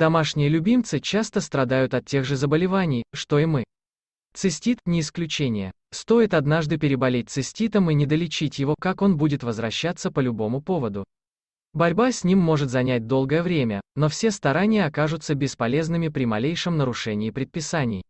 Домашние любимцы часто страдают от тех же заболеваний, что и мы. Цистит – не исключение. Стоит однажды переболеть циститом и не долечить его, как он будет возвращаться по любому поводу. Борьба с ним может занять долгое время, но все старания окажутся бесполезными при малейшем нарушении предписаний.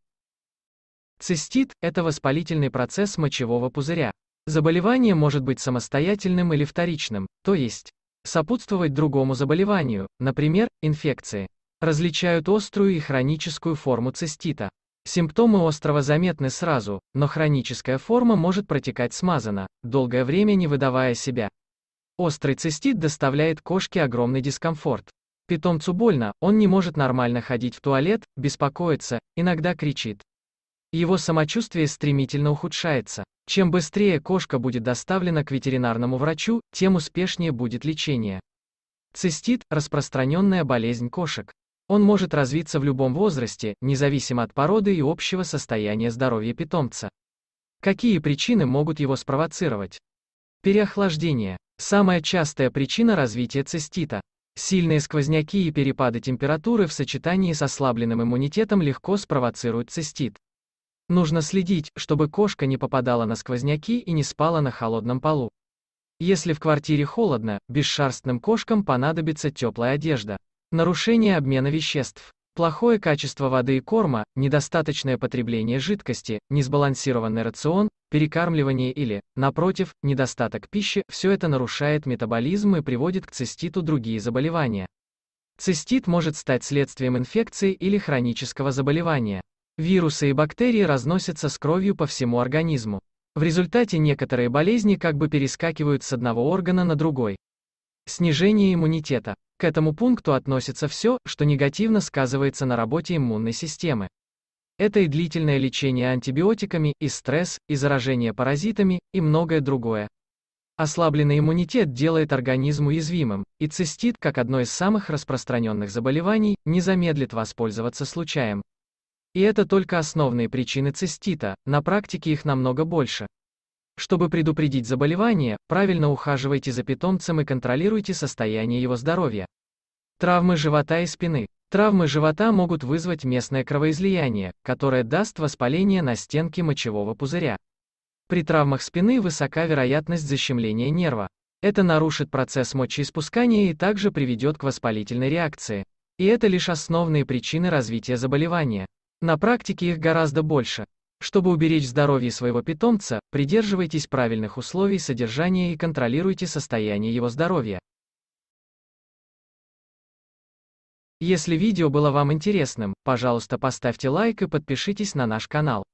Цистит – это воспалительный процесс мочевого пузыря. Заболевание может быть самостоятельным или вторичным, то есть сопутствовать другому заболеванию, например, инфекции. Различают острую и хроническую форму цистита. Симптомы острова заметны сразу, но хроническая форма может протекать смазанно, долгое время не выдавая себя. Острый цистит доставляет кошке огромный дискомфорт. Питомцу больно, он не может нормально ходить в туалет, беспокоится, иногда кричит. Его самочувствие стремительно ухудшается. Чем быстрее кошка будет доставлена к ветеринарному врачу, тем успешнее будет лечение. Цистит – распространенная болезнь кошек. Он может развиться в любом возрасте, независимо от породы и общего состояния здоровья питомца. Какие причины могут его спровоцировать? Переохлаждение. Самая частая причина развития цистита. Сильные сквозняки и перепады температуры в сочетании с ослабленным иммунитетом легко спровоцируют цистит. Нужно следить, чтобы кошка не попадала на сквозняки и не спала на холодном полу. Если в квартире холодно, бесшарстным кошкам понадобится теплая одежда. Нарушение обмена веществ. Плохое качество воды и корма, недостаточное потребление жидкости, несбалансированный рацион, перекармливание или, напротив, недостаток пищи – все это нарушает метаболизм и приводит к циститу другие заболевания. Цистит может стать следствием инфекции или хронического заболевания. Вирусы и бактерии разносятся с кровью по всему организму. В результате некоторые болезни как бы перескакивают с одного органа на другой. Снижение иммунитета. К этому пункту относится все, что негативно сказывается на работе иммунной системы. Это и длительное лечение антибиотиками, и стресс, и заражение паразитами, и многое другое. Ослабленный иммунитет делает организм уязвимым, и цистит, как одно из самых распространенных заболеваний, не замедлит воспользоваться случаем. И это только основные причины цистита, на практике их намного больше. Чтобы предупредить заболевание, правильно ухаживайте за питомцем и контролируйте состояние его здоровья. Травмы живота и спины. Травмы живота могут вызвать местное кровоизлияние, которое даст воспаление на стенке мочевого пузыря. При травмах спины высока вероятность защемления нерва. Это нарушит процесс мочеиспускания и также приведет к воспалительной реакции. И это лишь основные причины развития заболевания. На практике их гораздо больше. Чтобы уберечь здоровье своего питомца, придерживайтесь правильных условий содержания и контролируйте состояние его здоровья. Если видео было вам интересным, пожалуйста поставьте лайк и подпишитесь на наш канал.